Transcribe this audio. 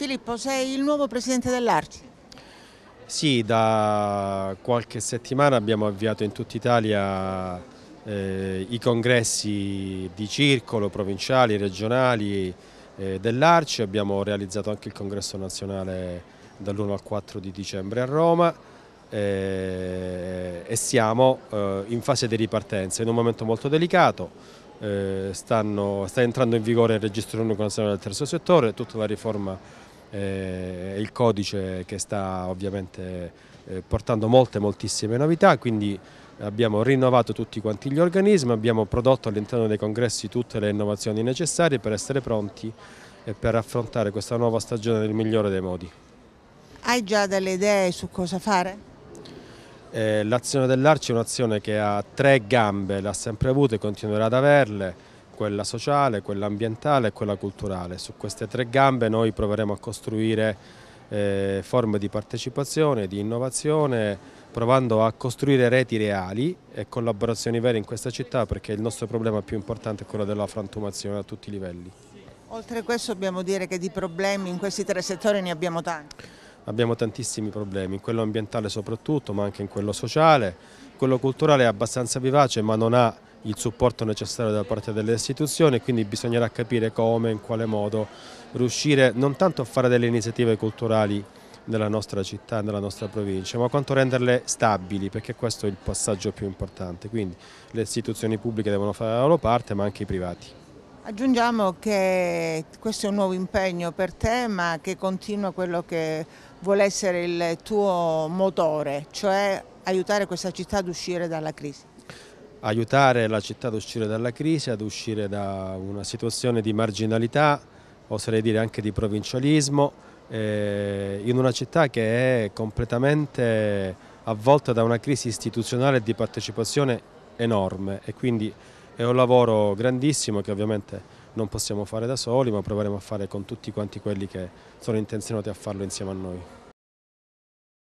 Filippo, sei il nuovo presidente dell'Arci. Sì, da qualche settimana abbiamo avviato in tutta Italia eh, i congressi di circolo, provinciali, regionali eh, dell'Arci, abbiamo realizzato anche il congresso nazionale dall'1 al 4 di dicembre a Roma eh, e siamo eh, in fase di ripartenza, in un momento molto delicato, eh, stanno, sta entrando in vigore il registro unico nazionale del terzo settore, tutta la riforma eh, è il codice che sta ovviamente eh, portando molte moltissime novità, quindi abbiamo rinnovato tutti quanti gli organismi, abbiamo prodotto all'interno dei congressi tutte le innovazioni necessarie per essere pronti e per affrontare questa nuova stagione nel migliore dei modi. Hai già delle idee su cosa fare? Eh, L'azione dell'Arci è un'azione che ha tre gambe, l'ha sempre avuta e continuerà ad averle quella sociale, quella ambientale e quella culturale. Su queste tre gambe noi proveremo a costruire eh, forme di partecipazione, di innovazione, provando a costruire reti reali e collaborazioni vere in questa città perché il nostro problema più importante è quello della frantumazione a tutti i livelli. Oltre a questo dobbiamo dire che di problemi in questi tre settori ne abbiamo tanti abbiamo tantissimi problemi, in quello ambientale soprattutto, ma anche in quello sociale. Quello culturale è abbastanza vivace ma non ha il supporto necessario da parte delle istituzioni, quindi bisognerà capire come, in quale modo riuscire non tanto a fare delle iniziative culturali nella nostra città, nella nostra provincia, ma quanto renderle stabili, perché questo è il passaggio più importante, quindi le istituzioni pubbliche devono fare la loro parte, ma anche i privati. Aggiungiamo che questo è un nuovo impegno per te, ma che continua quello che vuole essere il tuo motore, cioè aiutare questa città ad uscire dalla crisi aiutare la città ad uscire dalla crisi, ad uscire da una situazione di marginalità, oserei dire anche di provincialismo, eh, in una città che è completamente avvolta da una crisi istituzionale e di partecipazione enorme e quindi è un lavoro grandissimo che ovviamente non possiamo fare da soli ma proveremo a fare con tutti quanti quelli che sono intenzionati a farlo insieme a noi.